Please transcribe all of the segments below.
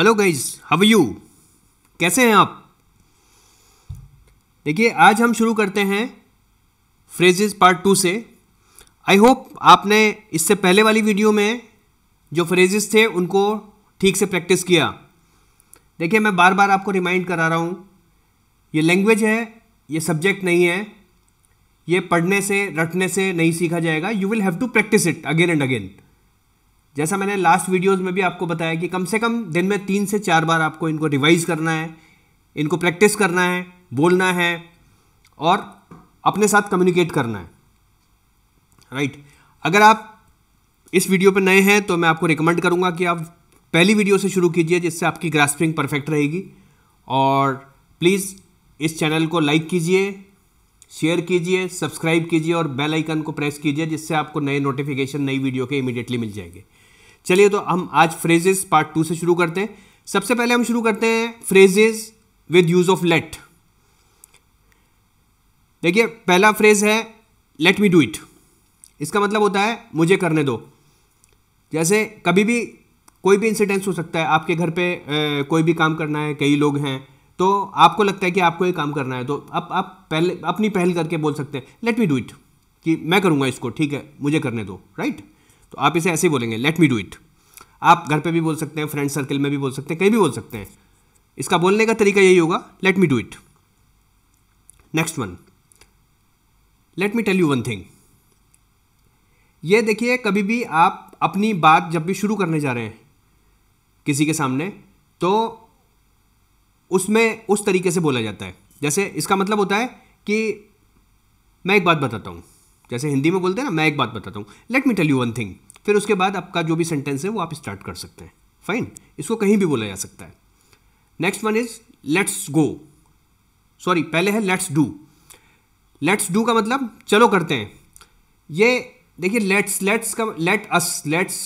Hello guys हव you कैसे हैं आप देखिए आज हम शुरू करते हैं फ्रेजेस पार्ट टू से आई होप आपने इससे पहले वाली वीडियो में जो फ्रेजेस थे उनको ठीक से प्रैक्टिस किया देखिए मैं बार बार आपको रिमाइंड करा रहा हूँ ये लैंग्वेज है ये सब्जेक्ट नहीं है ये पढ़ने से रटने से नहीं सीखा जाएगा you will have to practise it again and again जैसा मैंने लास्ट वीडियोस में भी आपको बताया कि कम से कम दिन में तीन से चार बार आपको इनको रिवाइज करना है इनको प्रैक्टिस करना है बोलना है और अपने साथ कम्युनिकेट करना है राइट right. अगर आप इस वीडियो पर नए हैं तो मैं आपको रिकमेंड करूँगा कि आप पहली वीडियो से शुरू कीजिए जिससे आपकी ग्रास्पिंग परफेक्ट रहेगी और प्लीज़ इस चैनल को लाइक कीजिए शेयर कीजिए सब्सक्राइब कीजिए और बेल आइकन को प्रेस कीजिए जिससे आपको नए नोटिफिकेशन नई वीडियो के इमीडिएटली मिल जाएंगे चलिए तो हम आज फ्रेजेस पार्ट टू से शुरू करते हैं सबसे पहले हम शुरू करते हैं phrases with use of let देखिए पहला फ्रेज है लेट मी डू इट इसका मतलब होता है मुझे करने दो जैसे कभी भी कोई भी इंसिडेंस हो सकता है आपके घर पे ए, कोई भी काम करना है कई लोग हैं तो आपको लगता है कि आपको ये काम करना है तो अब आप पहले अपनी पहल करके बोल सकते हैं लेट मी डू इट कि मैं करूँगा इसको ठीक है मुझे करने दो राइट right? तो आप इसे ऐसे ही बोलेंगे लेट मी डू इट आप घर पे भी बोल सकते हैं फ्रेंड सर्कल में भी बोल सकते हैं कहीं भी बोल सकते हैं इसका बोलने का तरीका यही होगा let me do it next one let me tell you one thing ये देखिए कभी भी आप अपनी बात जब भी शुरू करने जा रहे हैं किसी के सामने तो उसमें उस तरीके से बोला जाता है जैसे इसका मतलब होता है कि मैं एक बात बताता हूँ जैसे हिंदी में बोलते हैं ना मैं एक बात बताता हूँ let me tell you one thing फिर उसके बाद आपका जो भी सेंटेंस है वो आप स्टार्ट कर सकते हैं फाइन इसको कहीं भी बोला जा सकता है next one is let's go sorry पहले है लेट्स डू लेट्स डू का मतलब चलो करते हैं ये देखिए लेट्स लेट्स का लेट अस लेट्स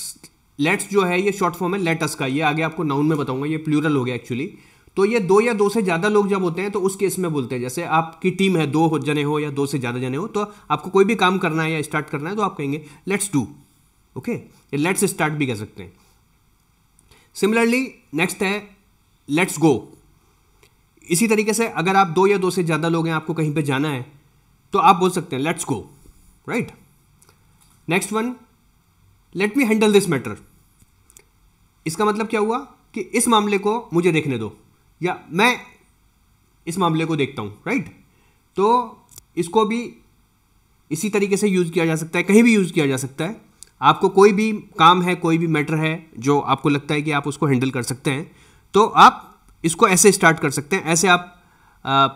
लेट्स जो है ये शॉर्ट फॉर्म है लेट अस का ये आगे आपको नाउन में बताऊंगा ये प्लूरल हो गया एक्चुअली तो ये दो या दो से ज़्यादा लोग जब होते हैं तो उस केस में बोलते हैं जैसे आपकी टीम है दो जने हो या दो से ज़्यादा जने हो तो आपको कोई भी काम करना है या स्टार्ट करना है तो आप कहेंगे let's do okay let's start भी कह सकते हैं सिमिलरली नेक्स्ट है लेट्स गो इसी तरीके से अगर आप दो या दो से ज़्यादा लोग हैं आपको कहीं पे जाना है तो आप बोल सकते हैं let's go right next one let me handle this matter इसका मतलब क्या हुआ कि इस मामले को मुझे देखने दो या मैं इस मामले को देखता हूँ राइट तो इसको भी इसी तरीके से यूज़ किया जा सकता है कहीं भी यूज़ किया जा सकता है आपको कोई भी काम है कोई भी मैटर है जो आपको लगता है कि आप उसको हैंडल कर सकते हैं तो आप इसको ऐसे स्टार्ट कर सकते हैं ऐसे आप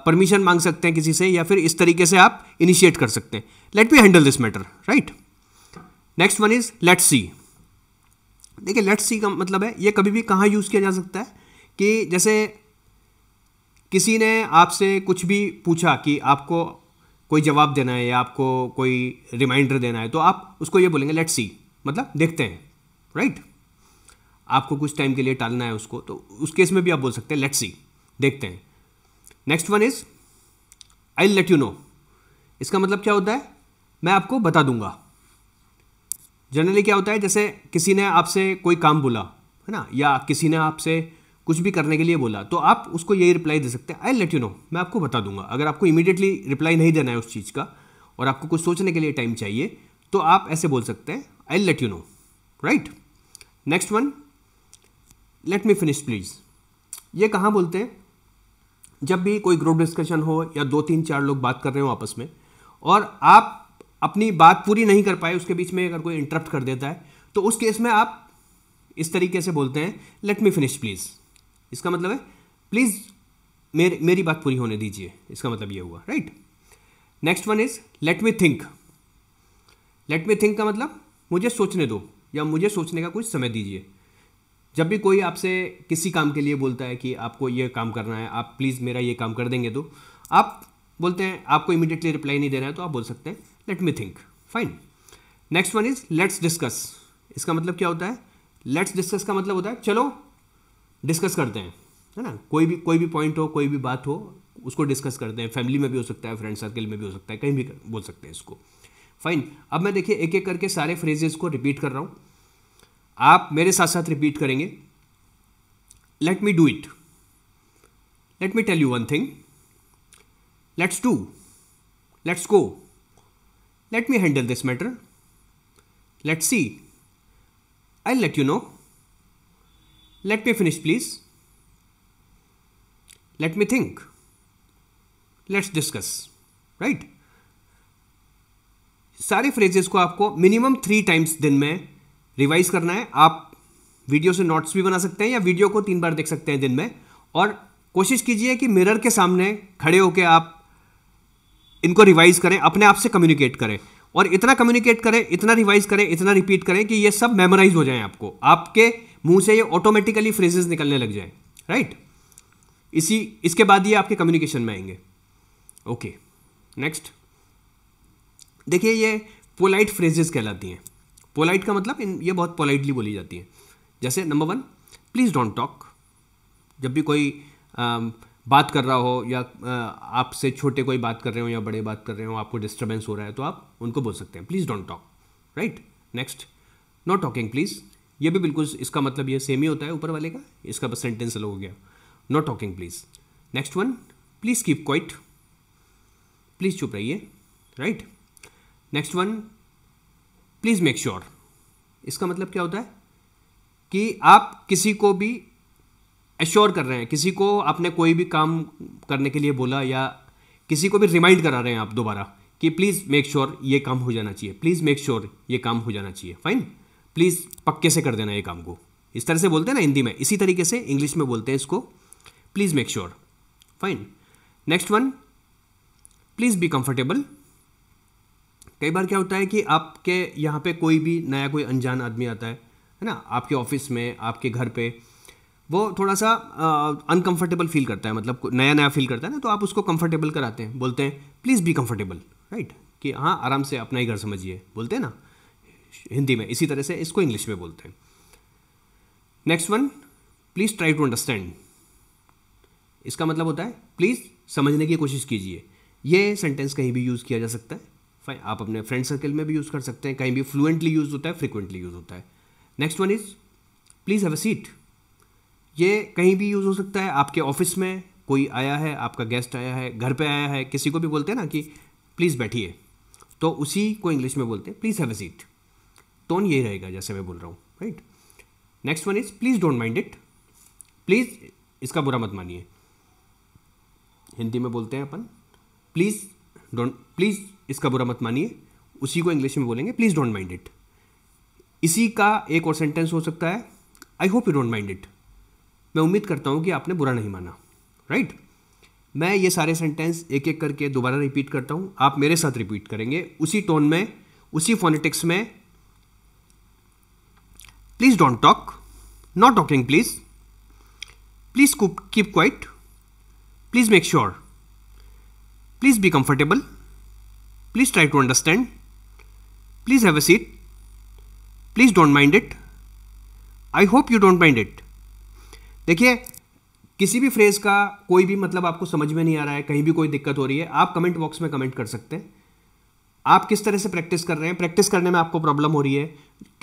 परमिशन मांग सकते हैं किसी से या फिर इस तरीके से आप इनिशिएट कर सकते हैं let me handle this matter right next one is let see देखिए लेट सी का मतलब है ये कभी भी कहाँ यूज़ किया जा सकता है कि जैसे किसी ने आपसे कुछ भी पूछा कि आपको कोई जवाब देना है या आपको कोई रिमाइंडर देना है तो आप उसको ये बोलेंगे लेट्स सी मतलब देखते हैं राइट आपको कुछ टाइम के लिए टालना है उसको तो उस केस में भी आप बोल सकते हैं लेट्स सी देखते हैं next one is I let you know इसका मतलब क्या होता है मैं आपको बता दूंगा जनरली क्या होता है जैसे किसी ने आपसे कोई काम बोला है ना या किसी ने आपसे कुछ भी करने के लिए बोला तो आप उसको यही रिप्लाई दे सकते हैं आई लेट यू नो मैं आपको बता दूंगा अगर आपको इमीडिएटली रिप्लाई नहीं देना है उस चीज़ का और आपको कुछ सोचने के लिए टाइम चाहिए तो आप ऐसे बोल सकते हैं I let you know right next one let me finish please ये कहाँ बोलते हैं जब भी कोई ग्रुप डिस्कशन हो या दो तीन चार लोग बात कर रहे हो आपस में और आप अपनी बात पूरी नहीं कर पाए उसके बीच में अगर कोई इंटरप्ट कर देता है तो उस केस में आप इस तरीके से बोलते हैं लेट मी फिनिश प्लीज़ इसका मतलब है प्लीज़ मेर, मेरी बात पूरी होने दीजिए इसका मतलब ये हुआ right next one is let me think let me think का मतलब मुझे सोचने दो या मुझे सोचने का कुछ समय दीजिए जब भी कोई आपसे किसी काम के लिए बोलता है कि आपको ये काम करना है आप प्लीज़ मेरा ये काम कर देंगे तो आप बोलते हैं आपको इमीडिएटली रिप्लाई नहीं देना है तो आप बोल सकते हैं let me think fine next one is let's discuss इसका मतलब क्या होता है लेट्स डिस्कस का मतलब होता है चलो डिस्कस करते हैं है ना कोई भी कोई भी पॉइंट हो कोई भी बात हो उसको डिस्कस करते हैं फैमिली में भी हो सकता है फ्रेंड सर्कल में भी हो सकता है कहीं भी कर, बोल सकते हैं इसको फाइन अब मैं देखिए एक एक करके सारे फ्रेजेस को रिपीट कर रहा हूँ आप मेरे साथ साथ रिपीट करेंगे let me do it let me tell you one thing let's do let's go let me handle this matter let's see I let you know let me finish please let me think let's discuss right सारे phrases को आपको minimum three times दिन में revise करना है आप video से notes भी बना सकते हैं या वीडियो को तीन बार देख सकते हैं दिन में और कोशिश कीजिए कि मिरर के सामने खड़े होकर आप इनको रिवाइज करें अपने आप से कम्युनिकेट करें और इतना कम्युनिकेट करें इतना रिवाइज करें इतना रिपीट करें कि ये सब मेमोराइज हो जाएं आपको आपके मुंह से ये ऑटोमेटिकली फ्रेजेस निकलने लग जाए राइट इसी इसके बाद ये आपके कम्युनिकेशन में आएंगे ओके नेक्स्ट देखिए ये पोलाइट फ्रेजेस कहलाती हैं पोलाइट का मतलब इन ये बहुत पोलाइटली बोली जाती हैं जैसे number one please don't talk जब भी कोई आ, बात कर रहा हो या आपसे छोटे कोई बात कर रहे हो या बड़े बात कर रहे हो आपको डिस्टर्बेंस हो रहा है तो आप उनको बोल सकते हैं please don't talk right next not talking please ये भी बिल्कुल इसका मतलब ये सेम ही होता है ऊपर वाले का इसका बस सेंटेंस अलग हो गया no talking please next one please keep quiet please चुप रहिए right next one please make sure इसका मतलब क्या होता है कि आप किसी को भी एश्योर कर रहे हैं किसी को आपने कोई भी काम करने के लिए बोला या किसी को भी रिमाइंड करा रहे हैं आप दोबारा कि प्लीज़ मेक श्योर ये काम हो जाना चाहिए प्लीज़ मेक श्योर ये काम हो जाना चाहिए फाइन प्लीज़ पक्के से कर देना ये काम को इस तरह से बोलते हैं ना हिंदी में इसी तरीके से इंग्लिश में बोलते हैं इसको please make sure fine next one please be comfortable कई बार क्या होता है कि आपके यहाँ पे कोई भी नया कोई अनजान आदमी आता है है ना आपके ऑफिस में आपके घर पे वो थोड़ा सा अनकंफर्टेबल फील करता है मतलब नया नया फील करता है ना तो आप उसको कंफर्टेबल कराते हैं बोलते हैं प्लीज़ बी कंफर्टेबल राइट कि हाँ आराम से अपना ही घर समझिए बोलते हैं ना हिंदी में इसी तरह से इसको इंग्लिश में बोलते हैं next one please try to understand इसका मतलब होता है प्लीज़ समझने की कोशिश कीजिए यह सेंटेंस कहीं भी यूज़ किया जा सकता है फाइन आप अपने फ्रेंड सर्कल में भी यूज़ कर सकते हैं कहीं भी फ्लुएंटली यूज़ होता है फ्रिक्वेंटली यूज़ होता है next one is please have a seat ये कहीं भी यूज़ हो सकता है आपके ऑफिस में कोई आया है आपका गेस्ट आया है घर पे आया है किसी को भी बोलते हैं ना कि प्लीज़ बैठिए तो उसी को इंग्लिश में बोलते हैं please have a seat tone यही रहेगा जैसे मैं बोल रहा हूँ right next one is please don't mind it please इसका बुरा मत मानिए हिंदी में बोलते हैं अपन प्लीज़ डोंट प्लीज़ इसका बुरा मत मानिए उसी को इंग्लिश में बोलेंगे प्लीज़ डोंट माइंड इट इसी का एक और सेंटेंस हो सकता है I hope you don't mind it मैं उम्मीद करता हूँ कि आपने बुरा नहीं माना राइट right? मैं ये सारे सेंटेंस एक एक करके दोबारा रिपीट करता हूँ आप मेरे साथ रिपीट करेंगे उसी टोन में उसी फोनेटिक्स में Please don't talk. Not talking, please. Please keep quiet. Please make sure. Please be comfortable. Please try to understand. Please have a seat. Please don't mind it. I hope you don't mind it देखिए किसी भी phrase का कोई भी मतलब आपको समझ में नहीं आ रहा है कहीं भी कोई दिक्कत हो रही है आप कमेंट बॉक्स में कमेंट कर सकते हैं आप किस तरह से प्रैक्टिस कर रहे हैं प्रैक्टिस करने में आपको प्रॉब्लम हो रही है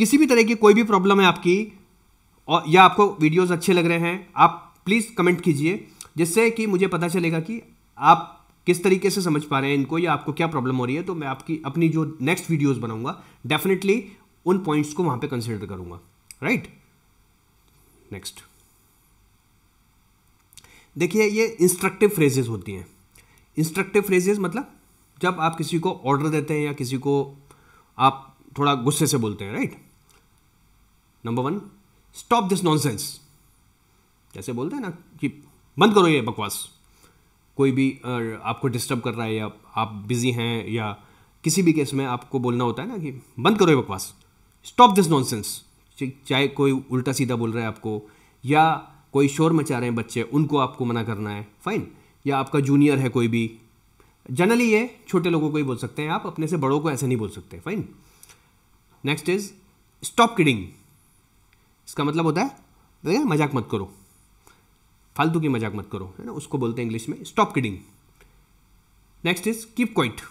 किसी भी तरह की कोई भी प्रॉब्लम है आपकी और या आपको वीडियोस अच्छे लग रहे हैं आप प्लीज़ कमेंट कीजिए जिससे कि मुझे पता चलेगा कि आप किस तरीके से समझ पा रहे हैं इनको या आपको क्या प्रॉब्लम हो रही है तो मैं आपकी अपनी जो नेक्स्ट वीडियोज बनाऊंगा डेफिनेटली उन पॉइंट्स को वहां पर कंसिडर करूंगा राइट नेक्स्ट देखिए ये इंस्ट्रक्टिव फ्रेजेस होती हैं इंस्ट्रक्टिव फ्रेजेज मतलब जब आप किसी को ऑर्डर देते हैं या किसी को आप थोड़ा गुस्से से बोलते हैं right number one stop this nonsense जैसे बोलते हैं ना कि बंद करो ये बकवास कोई भी आपको डिस्टर्ब कर रहा है या आप बिज़ी हैं या किसी भी केस में आपको बोलना होता है ना कि बंद करो ये बकवास स्टॉप दिस नॉनसेंस चाहे कोई उल्टा सीधा बोल रहा है आपको या कोई शोर मचा रहे हैं बच्चे उनको आपको मना करना है फाइन या आपका जूनियर है कोई भी जनरली ये छोटे लोगों को ही बोल सकते हैं आप अपने से बड़ों को ऐसे नहीं बोल सकते fine next is stop kidding इसका मतलब होता है भैया मजाक मत करो फालतू की मजाक मत करो है ना उसको बोलते हैं इंग्लिश में stop kidding next is keep quiet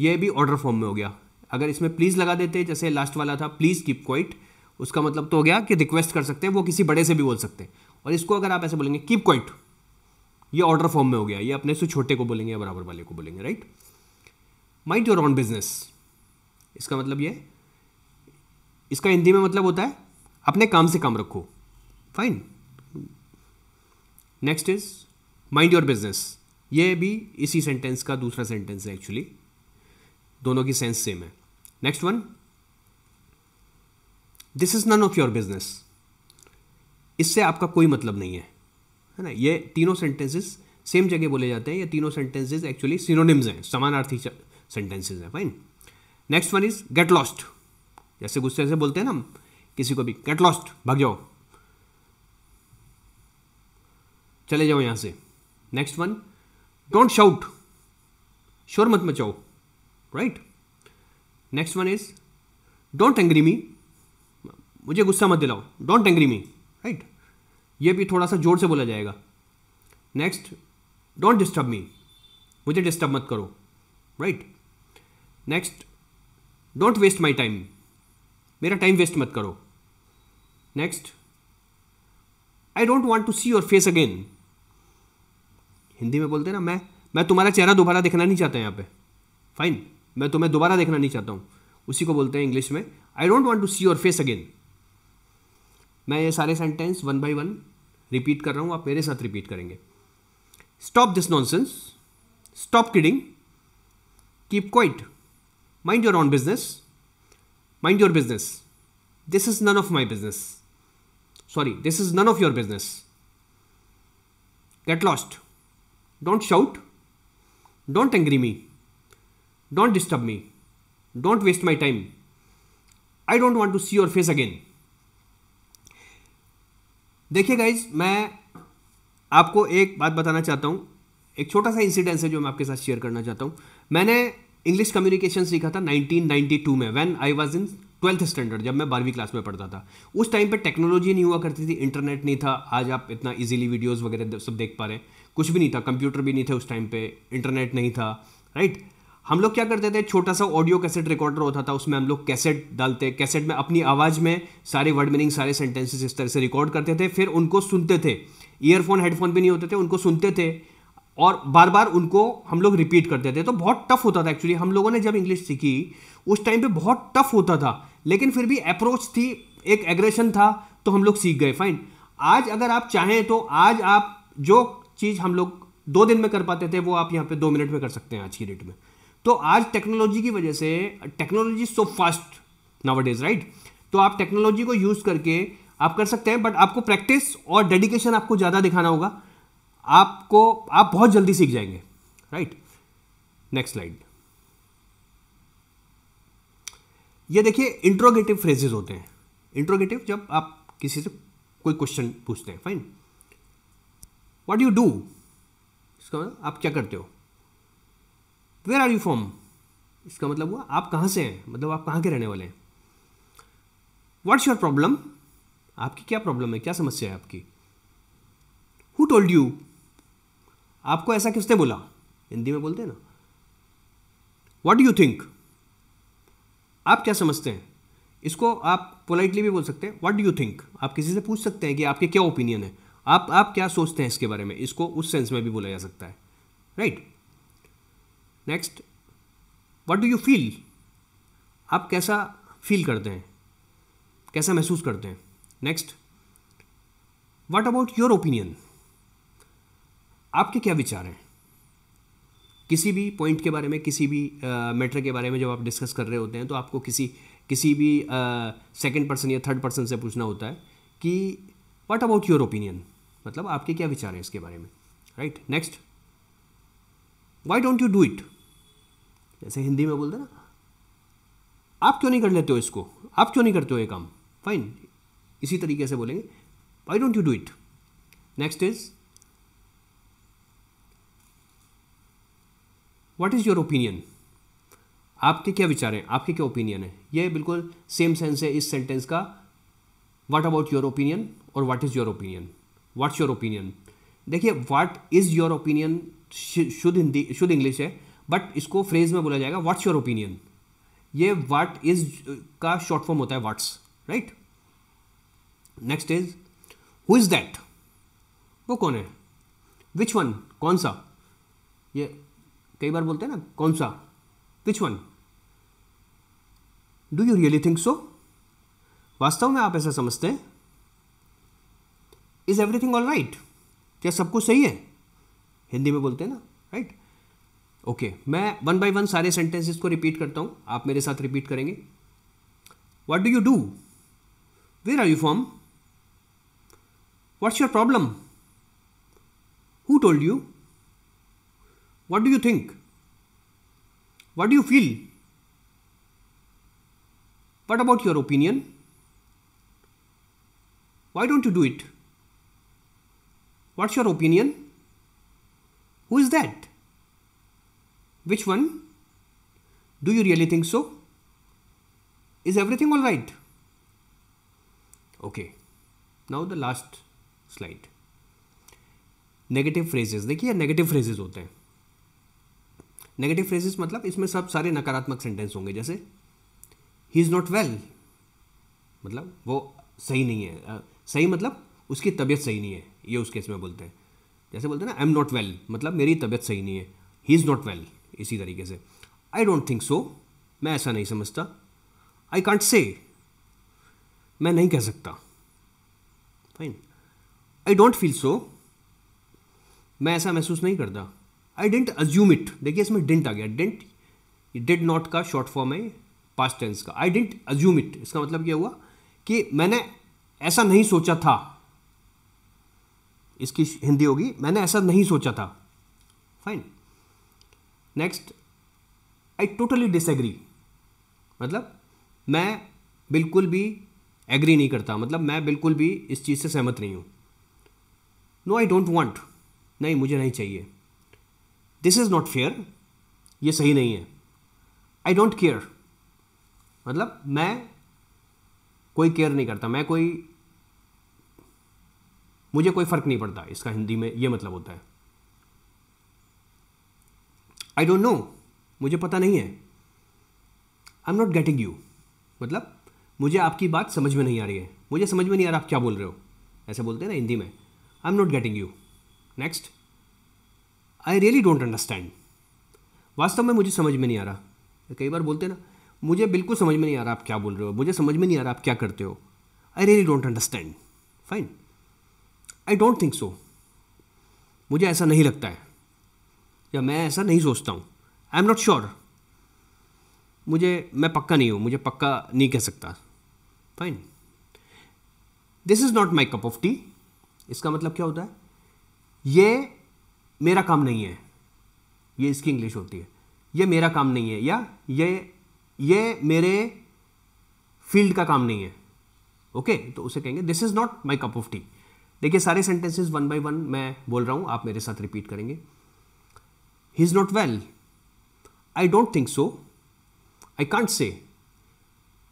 ये भी ऑर्डर फॉर्म में हो गया अगर इसमें प्लीज़ लगा देते जैसे लास्ट वाला था प्लीज़ कीप क्वाइट उसका मतलब तो हो गया कि रिक्वेस्ट कर सकते हैं वो किसी बड़े से भी बोल सकते हैं और इसको अगर आप ऐसे बोलेंगे कीप क्वाइट ये ऑर्डर फॉर्म में हो गया ये अपने से छोटे को बोलेंगे या बराबर वाले को बोलेंगे right mind your own business इसका मतलब ये इसका हिंदी में मतलब होता है अपने काम से काम रखो fine next is mind your business ये भी इसी सेंटेंस का दूसरा सेंटेंस है एक्चुअली दोनों की सेंस सेम है next one this is none of your business इससे आपका कोई मतलब नहीं है है ना ये तीनों सेंटेंसेस सेम जगह बोले जाते हैं ये तीनों सेंटेंसेज एक्चुअली सिनोनिम्स हैं समानार्थी सेंटेंसेज हैं fine next one is get lost जैसे गुस्से से बोलते हैं ना हम किसी को भी गेट लॉस्ट भाग जाओ चले जाओ यहां से नेक्स्ट वन डोंट शाउट शोर मत मचाओ right next one is don't angry me मुझे गुस्सा मत दिलाओ डोंट एंग्री मी राइट ये भी थोड़ा सा जोर से बोला जाएगा नेक्स्ट डोंट डिस्टर्ब मी मुझे डिस्टर्ब मत करो right next don't waste my time मेरा टाइम वेस्ट मत करो next I don't want to see your face again Hindi में बोलते हैं ना मैं मैं तुम्हारा चेहरा दोबारा देखना नहीं चाहता यहाँ पे फाइन मैं तुम्हें दोबारा देखना नहीं चाहता हूँ उसी को बोलते हैं इंग्लिश में I don't want to see your face again मैं ये सारे sentence one by one repeat कर रहा हूँ आप मेरे साथ रिपीट करेंगे stop this nonsense stop kidding keep quiet mind your own business mind your business this is none of my business sorry this is none of your business get lost don't shout don't angry me don't disturb me don't waste my time I don't want to see your face again देखिए guys मैं आपको एक बात बताना चाहता हूँ एक छोटा सा इंसिडेंस है जो मैं आपके साथ शेयर करना चाहता हूँ मैंने इंग्लिश कम्युनिकेशन सीखा था 1992 में when I was in twelfth standard जब मैं बारहवीं क्लास में पढ़ता था उस टाइम पे टेक्नोलॉजी नहीं हुआ करती थी इंटरनेट नहीं था आज आप इतना इजीली वीडियोस वगैरह सब देख पा रहे हैं कुछ भी नहीं था कंप्यूटर भी नहीं थे उस टाइम पे इंटरनेट नहीं था राइट हम लोग क्या करते थे छोटा सा ऑडियो कैसेट रिकॉर्डर होता था उसमें हम लोग कैसेट डालते कैसेट में अपनी आवाज़ में सारे वर्ड मीनिंग सारे सेंटेंसेस इस तरह से रिकॉर्ड करते थे फिर उनको सुनते थे ईयरफोन हेडफोन भी नहीं होते थे उनको सुनते थे और बार बार उनको हम लोग रिपीट करते थे तो बहुत टफ होता था एक्चुअली हम लोगों ने जब इंग्लिश सीखी उस टाइम पे बहुत टफ होता था लेकिन फिर भी अप्रोच थी एक एग्रेशन था तो हम लोग सीख गए फाइन आज अगर आप चाहें तो आज आप जो चीज़ हम लोग दो दिन में कर पाते थे वो आप यहाँ पे दो मिनट में कर सकते हैं आज की डेट में तो आज टेक्नोलॉजी की वजह से technology so fast now is right तो आप टेक्नोलॉजी को यूज़ करके आप कर सकते हैं बट आपको प्रैक्टिस और डेडिकेशन आपको ज़्यादा दिखाना होगा आपको आप बहुत जल्दी सीख जाएंगे राइट नेक्स्ट स्लाइड ये देखिए इंट्रोगेटिव फ्रेजेस होते हैं इंट्रोगेटिव जब आप किसी से कोई क्वेश्चन पूछते हैं फाइन व्हाट यू डू इसका मतलब आप क्या करते हो वेयर आर यू फ्रॉम इसका मतलब हुआ आप कहाँ से हैं मतलब आप कहाँ के रहने वाले हैं व्हाट्स योर प्रॉब्लम आपकी क्या प्रॉब्लम है क्या समस्या है आपकी हु टोल्ड यू आपको ऐसा किसने बोला हिंदी में बोलते हैं ना वॉट यू थिंक आप क्या समझते हैं इसको आप पोलाइटली भी बोल सकते हैं वॉट यू थिंक आप किसी से पूछ सकते हैं कि आपके क्या ओपिनियन है आप आप क्या सोचते हैं इसके बारे में इसको उस सेंस में भी बोला जा सकता है right right? Next what do you feel आप कैसा फील करते हैं कैसा महसूस करते हैं next what about your opinion आपके क्या विचार हैं किसी भी पॉइंट के बारे में किसी भी मैटर uh, के बारे में जब आप डिस्कस कर रहे होते हैं तो आपको किसी किसी भी सेकेंड पर्सन या थर्ड पर्सन से पूछना होता है कि व्हाट अबाउट योर ओपिनियन मतलब आपके क्या विचार हैं इसके बारे में right next why don't you do it जैसे हिंदी में बोलते ना आप क्यों नहीं कर लेते हो इसको आप क्यों नहीं करते हो ये काम फाइन इसी तरीके से बोलेंगे why don't you do it next is what is your opinion आपके क्या विचार हैं आपके क्या ओपिनियन है ये बिल्कुल सेम सेंस है इस सेंटेंस का वाट अबाउट योर ओपिनियन और what is your opinion what's your opinion देखिए व्हाट इज़ योर ओपिनियन शुद्ध हिंदी शुद्ध इंग्लिश है बट इसको फ्रेज में बोला जाएगा व्हाट्स योर ओपिनियन ये वाट इज का शॉर्ट फॉर्म होता है what's right next is who is that वो कौन है विच वन कौन सा ये कई बार बोलते हैं ना कौन सा which one do you really think so वास्तव में आप ऐसा समझते हैं इज एवरीथिंग ऑल राइट क्या सब कुछ सही है हिंदी में बोलते हैं ना राइट right? ओके मैं वन बाय वन सारे सेंटेंसेस को रिपीट करता हूं आप मेरे साथ रिपीट करेंगे what do you do where are you from what's your problem who told you what do you think what do you feel what about your opinion why don't you do it what's your opinion who is that Which one? Do you really think so? Is everything all right? Okay. Now the last slide negative phrases देखिए negative phrases होते हैं negative phrases मतलब इसमें सब सारे नकारात्मक sentence होंगे जैसे ही इज़ नॉट वेल मतलब वो सही नहीं है सही मतलब उसकी तबीयत सही नहीं है ये उस केस में बोलते हैं जैसे बोलते हैं ना आई एम नॉट वेल मतलब मेरी तबीयत सही नहीं है ही इज़ नॉट वेल इसी तरीके से आई डोंट थिंक सो मैं ऐसा नहीं समझता आई कांट से मैं नहीं कह सकता fine I don't feel so मैं ऐसा महसूस नहीं करता आई डेंट अज्यूम इट देखिए इसमें डेंट आ गया डेंट डेड नॉट का शॉर्ट फॉर्म है पास्ट टेंस का आई डेंट अज्यूम इट इसका मतलब क्या हुआ कि मैंने ऐसा नहीं सोचा था इसकी हिंदी होगी मैंने ऐसा नहीं सोचा था fine next I totally disagree मतलब मैं बिल्कुल भी एग्री नहीं करता मतलब मैं बिल्कुल भी इस चीज़ से सहमत नहीं हूँ नो आई डोंट वॉन्ट नहीं मुझे नहीं चाहिए दिस इज़ नॉट फेयर ये सही नहीं है आई डोंट केयर मतलब मैं कोई केयर नहीं करता मैं कोई मुझे कोई फ़र्क नहीं पड़ता इसका हिंदी में ये मतलब होता है आई डोंट नो मुझे पता नहीं है I am not getting you मतलब मुझे आपकी बात समझ में नहीं आ रही है मुझे समझ में नहीं आ रहा आप क्या बोल रहे हो ऐसे बोलते हैं ना हिंदी में I am not getting you next I really don't understand वास्तव में मुझे समझ में नहीं आ रहा कई बार बोलते हैं ना मुझे बिल्कुल समझ में नहीं आ रहा आप क्या बोल रहे हो मुझे समझ में नहीं आ रहा आप क्या करते हो I really don't understand fine I don't think so मुझे ऐसा नहीं लगता है या मैं ऐसा नहीं सोचता हूँ आई एम नॉट श्योर मुझे मैं पक्का नहीं हूँ मुझे पक्का नहीं कह सकता fine this is not my cup of tea इसका मतलब क्या होता है ये मेरा काम नहीं है ये इसकी इंग्लिश होती है ये मेरा काम नहीं है या ये ये मेरे फील्ड का काम नहीं है ओके okay, तो उसे कहेंगे this is not my cup of tea देखिए सारे सेंटेंसेस वन बाय वन मैं बोल रहा हूँ आप मेरे साथ रिपीट करेंगे He's not well. I don't think so. I can't say.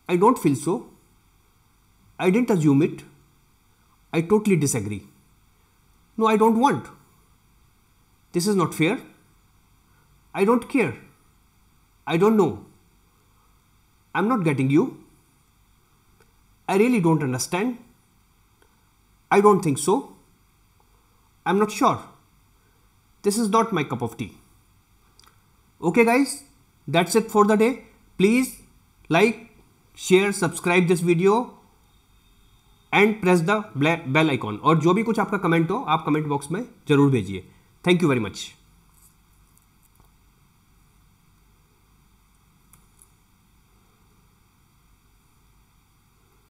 I don't feel so. I didn't assume it. I totally disagree. No, I don't want. This is not fair. I don't care. I don't know. I'm not getting you. I really don't understand. I don't think so. I'm not sure. This is not my cup of tea. Okay guys that's it for the day please like share subscribe this video and press the bell icon और जो भी कुछ आपका comment हो आप comment box में जरूर भेजिए थैंक यू वेरी मच